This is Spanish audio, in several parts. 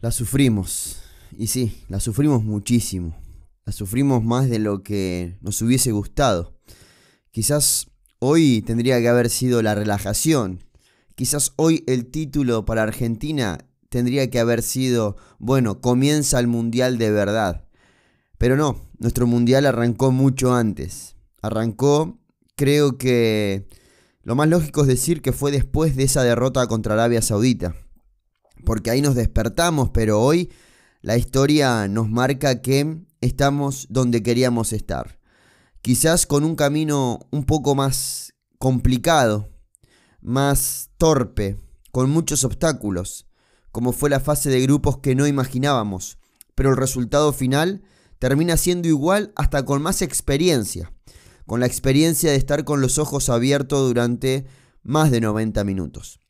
La sufrimos. Y sí, la sufrimos muchísimo. La sufrimos más de lo que nos hubiese gustado. Quizás hoy tendría que haber sido la relajación. Quizás hoy el título para Argentina tendría que haber sido, bueno, comienza el Mundial de verdad. Pero no, nuestro Mundial arrancó mucho antes. Arrancó, creo que... Lo más lógico es decir que fue después de esa derrota contra Arabia Saudita porque ahí nos despertamos, pero hoy la historia nos marca que estamos donde queríamos estar. Quizás con un camino un poco más complicado, más torpe, con muchos obstáculos, como fue la fase de grupos que no imaginábamos, pero el resultado final termina siendo igual hasta con más experiencia, con la experiencia de estar con los ojos abiertos durante más de 90 minutos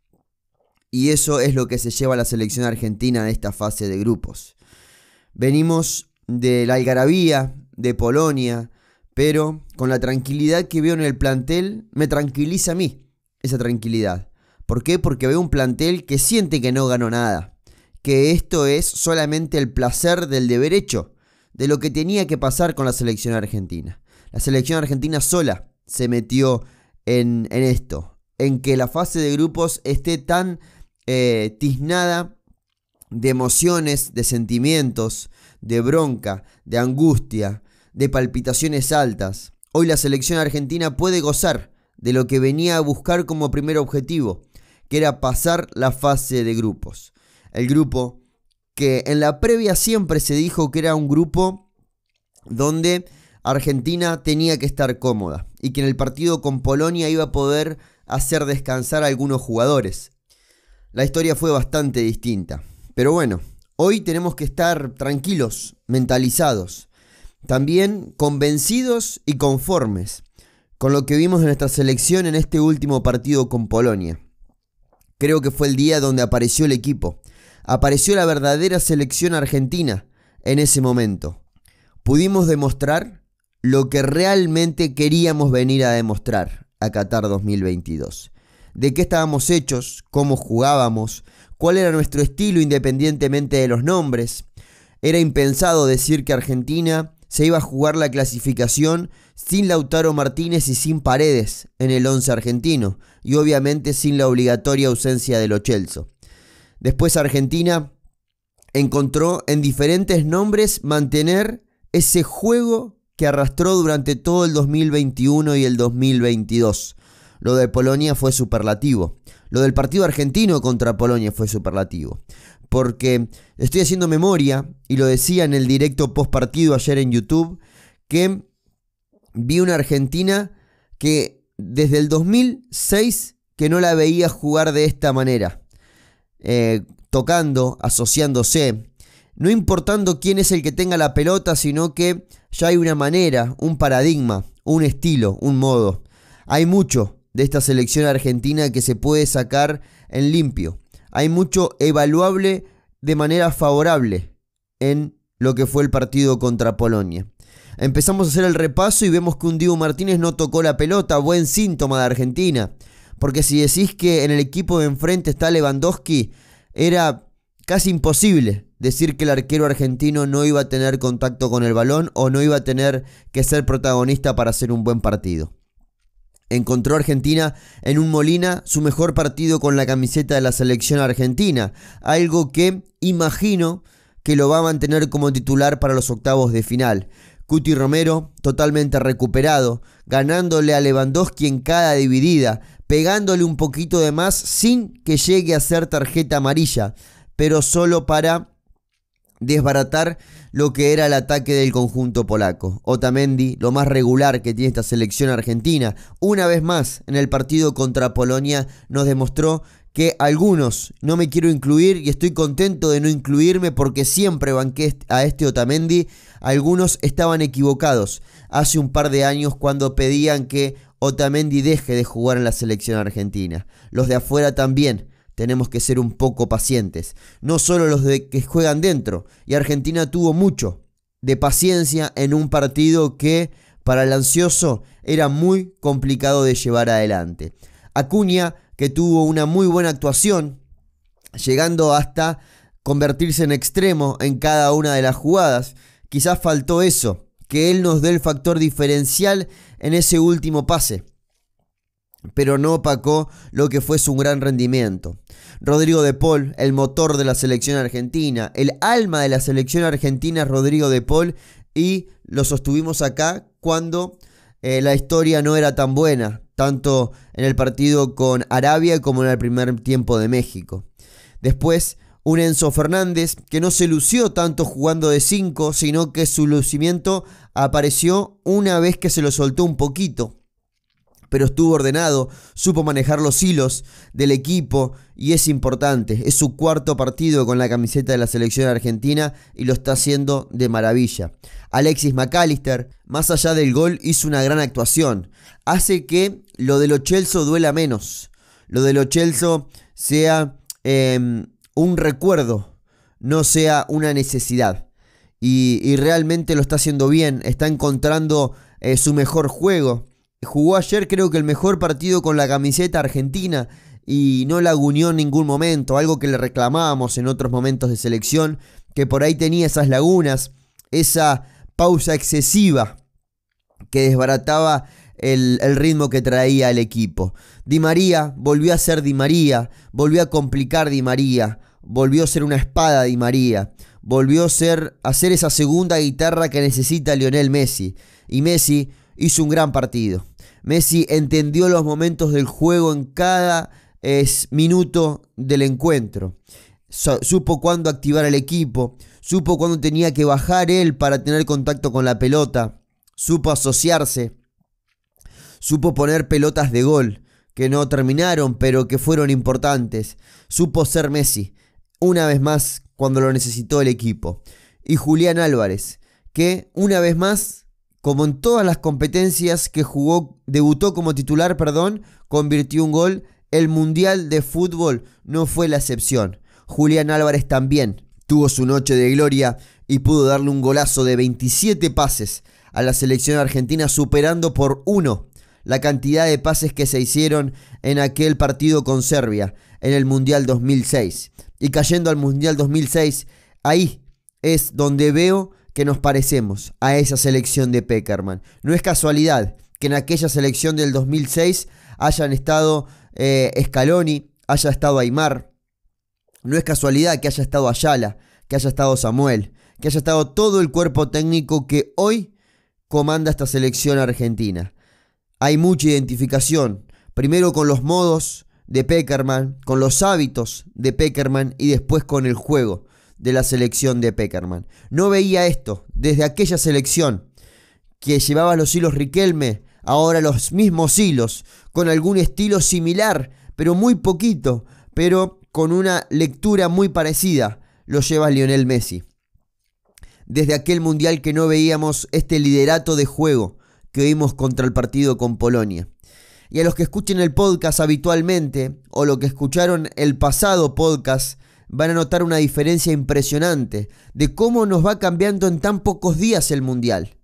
y eso es lo que se lleva a la selección argentina de esta fase de grupos. Venimos de la Algarabía, de Polonia, pero con la tranquilidad que veo en el plantel, me tranquiliza a mí esa tranquilidad. ¿Por qué? Porque veo un plantel que siente que no ganó nada, que esto es solamente el placer del deber hecho, de lo que tenía que pasar con la selección argentina. La selección argentina sola se metió en, en esto, en que la fase de grupos esté tan eh, tiznada de emociones, de sentimientos, de bronca, de angustia, de palpitaciones altas. Hoy la selección argentina puede gozar de lo que venía a buscar como primer objetivo, que era pasar la fase de grupos. El grupo que en la previa siempre se dijo que era un grupo donde Argentina tenía que estar cómoda y que en el partido con Polonia iba a poder hacer descansar a algunos jugadores la historia fue bastante distinta. Pero bueno, hoy tenemos que estar tranquilos, mentalizados, también convencidos y conformes con lo que vimos de nuestra selección en este último partido con Polonia. Creo que fue el día donde apareció el equipo, apareció la verdadera selección argentina en ese momento. Pudimos demostrar lo que realmente queríamos venir a demostrar a Qatar 2022 de qué estábamos hechos, cómo jugábamos, cuál era nuestro estilo independientemente de los nombres. Era impensado decir que Argentina se iba a jugar la clasificación sin Lautaro Martínez y sin Paredes en el 11 argentino, y obviamente sin la obligatoria ausencia de Lo Después Argentina encontró en diferentes nombres mantener ese juego que arrastró durante todo el 2021 y el 2022. Lo de Polonia fue superlativo. Lo del partido argentino contra Polonia fue superlativo. Porque estoy haciendo memoria, y lo decía en el directo post partido ayer en YouTube, que vi una Argentina que desde el 2006 que no la veía jugar de esta manera. Eh, tocando, asociándose, no importando quién es el que tenga la pelota, sino que ya hay una manera, un paradigma, un estilo, un modo. Hay mucho de esta selección argentina que se puede sacar en limpio. Hay mucho evaluable de manera favorable en lo que fue el partido contra Polonia. Empezamos a hacer el repaso y vemos que un Diego Martínez no tocó la pelota, buen síntoma de Argentina. Porque si decís que en el equipo de enfrente está Lewandowski, era casi imposible decir que el arquero argentino no iba a tener contacto con el balón o no iba a tener que ser protagonista para hacer un buen partido. Encontró Argentina en un Molina su mejor partido con la camiseta de la selección argentina, algo que imagino que lo va a mantener como titular para los octavos de final. Cuti Romero totalmente recuperado, ganándole a Lewandowski en cada dividida, pegándole un poquito de más sin que llegue a ser tarjeta amarilla, pero solo para desbaratar lo que era el ataque del conjunto polaco. Otamendi, lo más regular que tiene esta selección argentina, una vez más en el partido contra Polonia nos demostró que algunos no me quiero incluir y estoy contento de no incluirme porque siempre banqué a este Otamendi. Algunos estaban equivocados hace un par de años cuando pedían que Otamendi deje de jugar en la selección argentina. Los de afuera también tenemos que ser un poco pacientes. No solo los de que juegan dentro. Y Argentina tuvo mucho de paciencia en un partido que para el ansioso era muy complicado de llevar adelante. Acuña, que tuvo una muy buena actuación, llegando hasta convertirse en extremo en cada una de las jugadas. Quizás faltó eso, que él nos dé el factor diferencial en ese último pase pero no opacó lo que fue su gran rendimiento. Rodrigo de Paul, el motor de la selección argentina, el alma de la selección argentina Rodrigo de Paul y lo sostuvimos acá cuando eh, la historia no era tan buena, tanto en el partido con Arabia como en el primer tiempo de México. Después, un Enzo Fernández que no se lució tanto jugando de 5, sino que su lucimiento apareció una vez que se lo soltó un poquito pero estuvo ordenado, supo manejar los hilos del equipo y es importante. Es su cuarto partido con la camiseta de la selección argentina y lo está haciendo de maravilla. Alexis McAllister, más allá del gol, hizo una gran actuación. Hace que lo de los Chelsea duela menos. Lo de los Chelsea sea em, un recuerdo, no sea una necesidad. Y, realmente lo está haciendo bien, está encontrando eh, su mejor juego jugó ayer creo que el mejor partido con la camiseta argentina y no la en ningún momento, algo que le reclamábamos en otros momentos de selección, que por ahí tenía esas lagunas, esa pausa excesiva que desbarataba el, ritmo que traía el equipo. Di María volvió a ser Di María, volvió a complicar Di María, volvió a ser una espada Di María, volvió a ser, a ser esa segunda guitarra que necesita Lionel Messi. Y Messi hizo un gran partido. Messi entendió los momentos del juego en cada minuto del encuentro. supo cuándo activar al equipo, supo cuándo tenía que bajar él para tener contacto con la pelota, supo asociarse, supo poner pelotas de gol que no terminaron pero que fueron importantes, supo ser Messi una vez más cuando lo necesitó el equipo. Y Julián Álvarez, que una vez más como en todas las competencias que jugó, debutó como titular, perdón, convirtió un gol. El Mundial de Fútbol no fue la excepción. Julián Álvarez también tuvo su noche de gloria y pudo darle un golazo de 27 pases a la selección argentina, superando por uno la cantidad de pases que se hicieron en aquel partido con Serbia en el Mundial 2006. Y cayendo al Mundial 2006, ahí es donde veo que nos parecemos a esa selección de Peckerman. No es casualidad que en aquella selección del 2006 hayan estado escaloni eh, Scaloni, haya estado Aymar. No es casualidad que haya estado Ayala, que haya estado Samuel, que haya estado todo el cuerpo técnico que hoy comanda esta selección argentina. Hay mucha identificación, primero con los modos de Peckerman, con los hábitos de Peckerman y después con el juego de la selección de Peckerman. No veía esto desde aquella selección que llevaba los hilos Riquelme, ahora los mismos hilos, con algún estilo similar, pero muy poquito, pero con una lectura muy parecida, lo lleva Lionel Messi. Desde aquel mundial que no veíamos este liderato de juego que vimos contra el partido con Polonia. Y a los que escuchen el podcast habitualmente o lo que escucharon el pasado podcast van a notar una diferencia impresionante de cómo nos va cambiando en tan pocos días el mundial.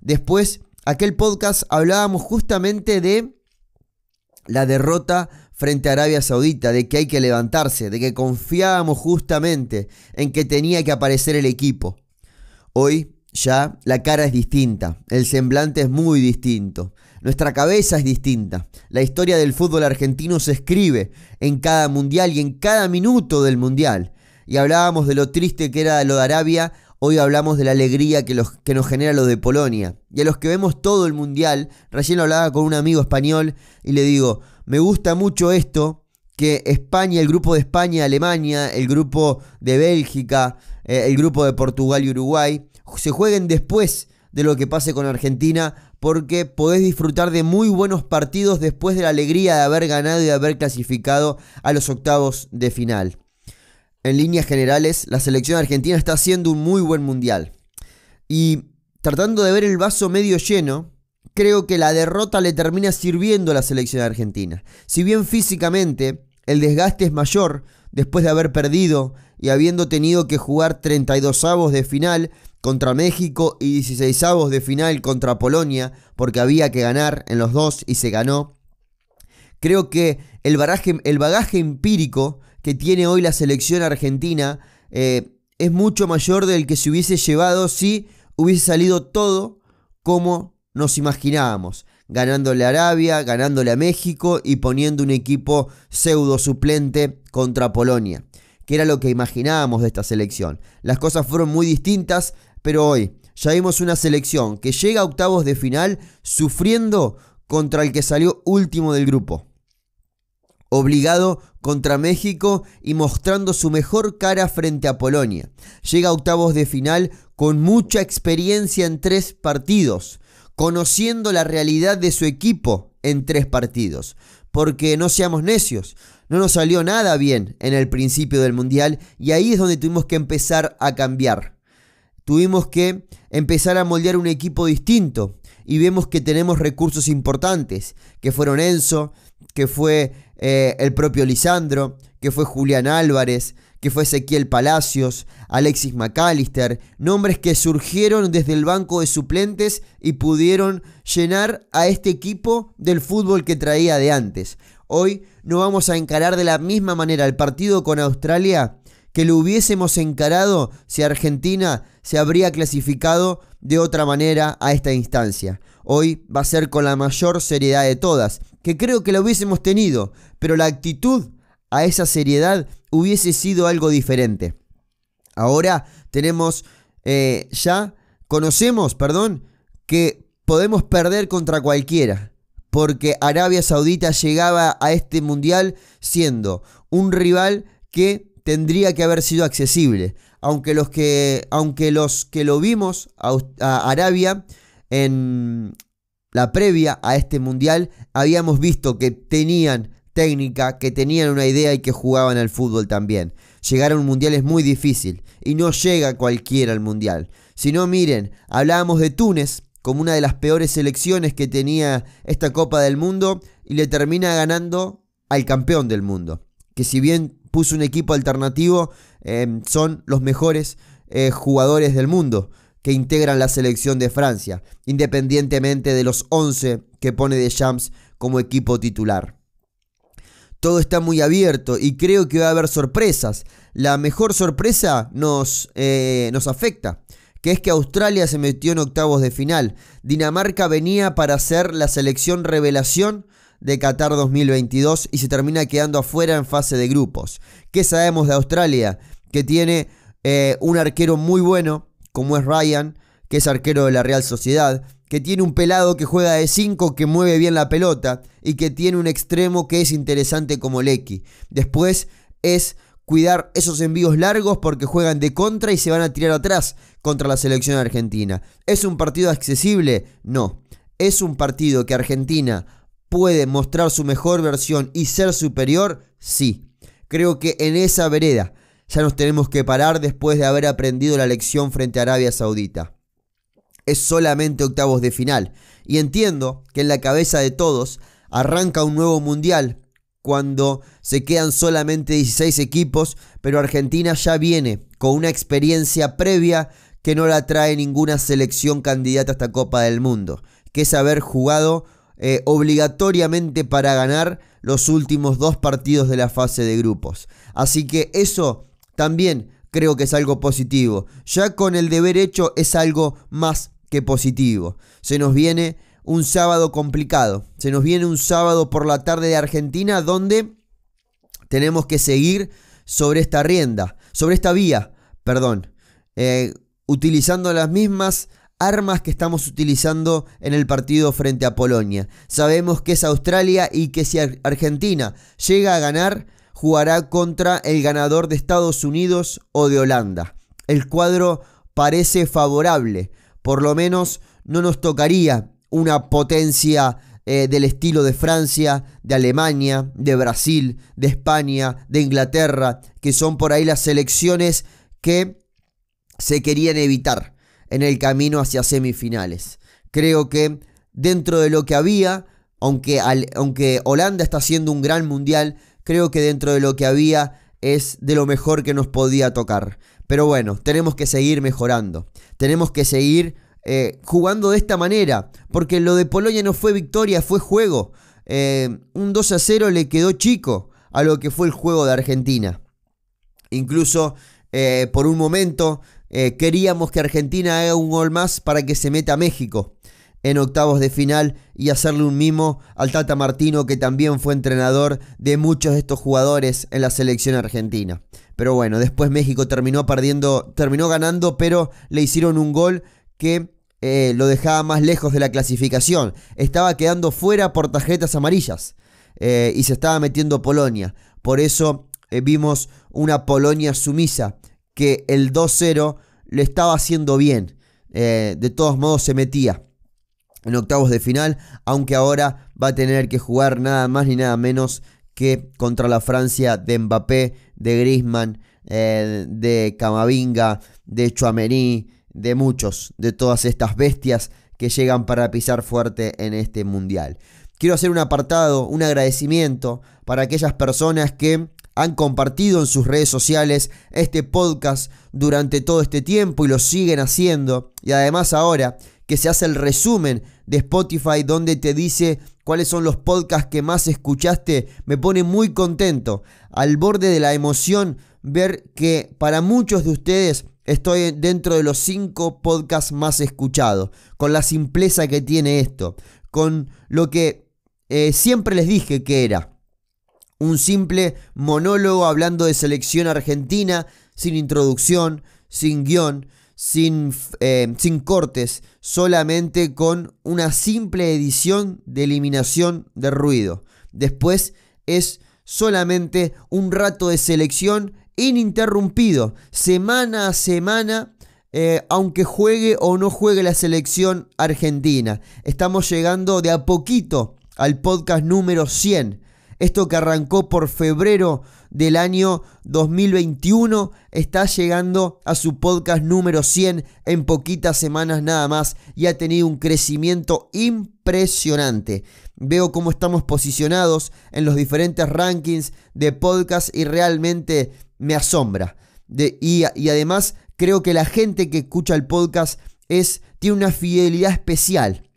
Después, aquel podcast hablábamos justamente de la derrota frente a Arabia Saudita, de que hay que levantarse, de que confiábamos justamente en que tenía que aparecer el equipo. Hoy ya la cara es distinta, el semblante es muy distinto. Nuestra cabeza es distinta. La historia del fútbol argentino se escribe en cada mundial y en cada minuto del mundial. Y hablábamos de lo triste que era lo de Arabia, hoy hablamos de la alegría que, nos genera lo de Polonia. Y a los que vemos todo el mundial, recién lo hablaba con un amigo español y le digo, me gusta mucho esto que España, el grupo de España, Alemania, el grupo de Bélgica, eh, el grupo de Portugal y Uruguay, se jueguen después de lo que pase con Argentina porque podés disfrutar de muy buenos partidos después de la alegría de haber ganado y de haber clasificado a los octavos de final. En líneas generales, la selección argentina está haciendo un muy buen mundial. Y tratando de ver el vaso medio lleno, creo que la derrota le termina sirviendo a la selección argentina. Si bien físicamente el desgaste es mayor después de haber perdido y habiendo tenido que jugar 32 avos de final contra México y 16 avos de final contra Polonia, porque había que ganar en los dos y se ganó. Creo que el, baraje, el bagaje empírico que tiene hoy la selección argentina eh, es mucho mayor del que se hubiese llevado si hubiese salido todo como nos imaginábamos. Ganándole a Arabia, ganándole a México y poniendo un equipo pseudo suplente contra Polonia que era lo que imaginábamos de esta selección. Las cosas fueron muy distintas pero hoy ya vimos una selección que llega a octavos de final sufriendo contra el que salió último del grupo. Obligado contra México y mostrando su mejor cara frente a Polonia. Llega a octavos de final con mucha experiencia en tres partidos, conociendo la realidad de su equipo en tres partidos. Porque no seamos necios, no nos salió nada bien en el principio del Mundial y ahí es donde tuvimos que empezar a cambiar tuvimos que empezar a moldear un equipo distinto y vemos que tenemos recursos importantes, que fueron Enzo, que fue eh, el propio Lisandro, que fue Julián Álvarez, que fue Ezequiel Palacios, Alexis McAllister, nombres que surgieron desde el banco de suplentes y pudieron llenar a este equipo del fútbol que traía de antes. Hoy no vamos a encarar de la misma manera el partido con Australia que lo hubiésemos encarado si Argentina se habría clasificado de otra manera a esta instancia. Hoy va a ser con la mayor seriedad de todas, que creo que la hubiésemos tenido, pero la actitud a esa seriedad hubiese sido algo diferente. Ahora tenemos eh, ya, conocemos, perdón, que podemos perder contra cualquiera, porque Arabia Saudita llegaba a este mundial siendo un rival que tendría que haber sido accesible aunque los que, aunque los que lo vimos a, Arabia en la previa a este mundial, habíamos visto que tenían técnica, que tenían una idea y que jugaban al fútbol también. Llegar a un mundial es muy difícil y no llega cualquiera al mundial. Si no, miren, hablábamos de Túnez como una de las peores selecciones que tenía esta Copa del Mundo y le termina ganando al campeón del mundo, que si bien puso un equipo alternativo, Em, son los mejores eh, jugadores del mundo que integran la selección de Francia, independientemente de los 11 que pone champs como equipo titular. Todo está muy abierto y creo que va a haber sorpresas. La mejor sorpresa nos, eh, nos afecta, que es que Australia se metió en octavos de final. Dinamarca venía para ser la selección revelación de Qatar 2022 y se termina quedando afuera en fase de grupos. ¿Qué sabemos de Australia? que tiene eh, un arquero muy bueno, como es Ryan, que es arquero de la Real Sociedad, que tiene un pelado que juega de 5, que mueve bien la pelota, y que tiene un extremo que es interesante como Lecky. Después es cuidar esos envíos largos porque juegan de contra y se van a tirar atrás contra la selección argentina. ¿Es un partido accesible? No. Es un partido que Argentina puede mostrar su mejor versión y ser superior, sí. Creo que en esa vereda ya nos tenemos que parar después de haber aprendido la lección frente a Arabia Saudita. Es solamente octavos de final. Y entiendo que en la cabeza de todos arranca un nuevo mundial cuando se quedan solamente 16 equipos, pero Argentina ya viene con una experiencia previa que no la trae ninguna selección candidata a esta Copa del Mundo, que es haber jugado eh, obligatoriamente para ganar los últimos dos partidos de la fase de grupos. Así que eso también creo que es algo positivo. Ya con el deber hecho es algo más que positivo. Se nos viene un sábado complicado. Se nos viene un sábado por la tarde de Argentina donde tenemos que seguir sobre esta rienda, sobre esta vía, perdón, eh, utilizando las mismas armas que estamos utilizando en el partido frente a Polonia. Sabemos que es Australia y que si Argentina llega a ganar, jugará contra el ganador de Estados Unidos o de Holanda. El cuadro parece favorable, por lo menos no nos tocaría una potencia eh, del estilo de Francia, de Alemania, de Brasil, de España, de Inglaterra, que son por ahí las selecciones que se querían evitar en el camino hacia semifinales. Creo que dentro de lo que había, aunque, aunque Holanda está haciendo un gran mundial, creo que dentro de lo que había es de lo mejor que nos podía tocar. Pero bueno, tenemos que seguir mejorando. Tenemos que seguir eh, jugando de esta manera. Porque lo de Polonia no fue victoria, fue juego. Eh, un 2 a 0 le quedó chico a lo que fue el juego de Argentina. Incluso eh, por un momento queríamos que Argentina haga un gol más para que se meta a México en octavos de final y hacerle un mimo al Tata Martino que también fue entrenador de muchos de estos jugadores en la selección argentina. Pero bueno, después México terminó perdiendo, terminó ganando, pero le hicieron un gol que eh, lo dejaba más lejos de la clasificación. Estaba quedando fuera por tarjetas amarillas eh, y se estaba metiendo Polonia. Por eso eh, vimos una Polonia sumisa que el 2-0 le estaba haciendo bien. de todos modos se metía en octavos de final, aunque ahora va a tener que jugar nada más ni nada menos que contra la Francia de Mbappé, de Griezmann, eh, de Camavinga, de Chouameni, de muchos, de todas estas bestias que llegan para pisar fuerte en este mundial. Quiero hacer un apartado, un agradecimiento para aquellas personas que han compartido en sus redes sociales este podcast durante todo este tiempo y lo siguen haciendo. Y además ahora que se hace el resumen de Spotify donde te dice cuáles son los podcasts que más escuchaste, me pone muy contento, al borde de la emoción, ver que para muchos de ustedes estoy dentro de los cinco podcasts más escuchados, con la simpleza que tiene esto, con lo que eh, siempre les dije que era. Un simple monólogo hablando de selección argentina, sin introducción, sin guión, eh, sin, cortes, solamente con una simple edición de eliminación de ruido. Después es solamente un rato de selección ininterrumpido, semana a semana, eh, aunque juegue o no juegue la selección argentina. Estamos llegando de a poquito al podcast número 100. Esto que arrancó por febrero del año 2021 está llegando a su podcast número 100 en poquitas semanas nada más y ha tenido un crecimiento impresionante. Veo cómo estamos posicionados en los diferentes rankings de podcast y realmente me asombra. De, y, además creo que la gente que escucha el podcast es, tiene una fidelidad especial.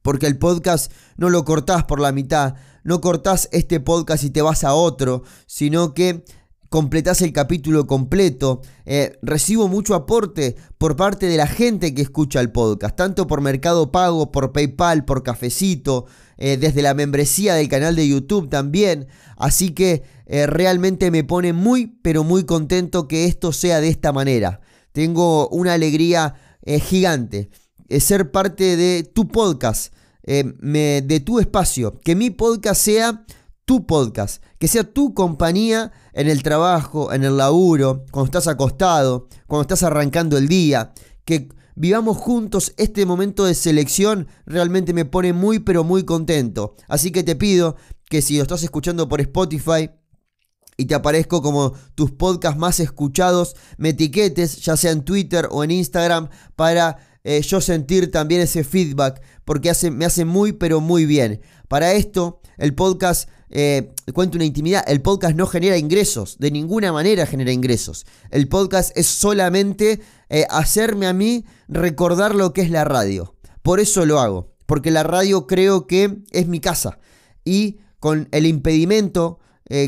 Porque el podcast no lo cortás por la mitad, no cortás este podcast y te vas a otro, sino que completás el capítulo completo. Eh, recibo mucho aporte por parte de la gente que escucha el podcast, tanto por Mercado Pago, por PayPal, por Cafecito, eh, desde la membresía del canal de YouTube también. Así que eh, realmente me pone muy, pero muy contento que esto sea de esta manera. Tengo una alegría gigante. ser parte de tu podcast eh, me, de tu espacio, que mi podcast sea tu podcast, que sea tu compañía en el trabajo, en el laburo, cuando estás acostado, cuando estás arrancando el día, que vivamos juntos este momento de selección realmente me pone muy pero muy contento. Así que te pido que si lo estás escuchando por Spotify, y te aparezco como tus podcasts más escuchados, me etiquetes, ya sea en Twitter o en Instagram, para eh, yo sentir también ese feedback, porque me hace muy, pero muy bien. Para esto, el podcast, eh, cuento una intimidad, el podcast no genera ingresos, de ninguna manera genera ingresos. El podcast es solamente eh, hacerme a mí recordar lo que es la radio. Por eso lo hago, porque la radio creo que es mi casa. Y con el impedimento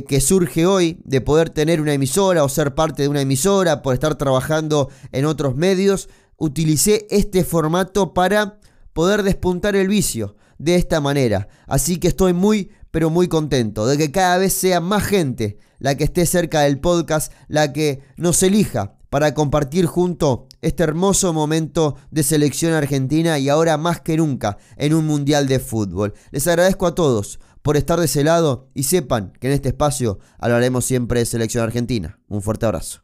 que surge hoy de poder tener una emisora o ser parte de una emisora por estar trabajando en otros medios, utilicé este formato para poder despuntar el vicio de esta manera. Así que estoy muy, pero muy contento de que cada vez sea más gente la que esté cerca del podcast, la que nos elija para compartir junto este hermoso momento de selección argentina y ahora más que nunca en un mundial de fútbol. Les agradezco a todos por estar de ese lado y sepan que en este espacio hablaremos siempre de selección argentina. Un fuerte abrazo.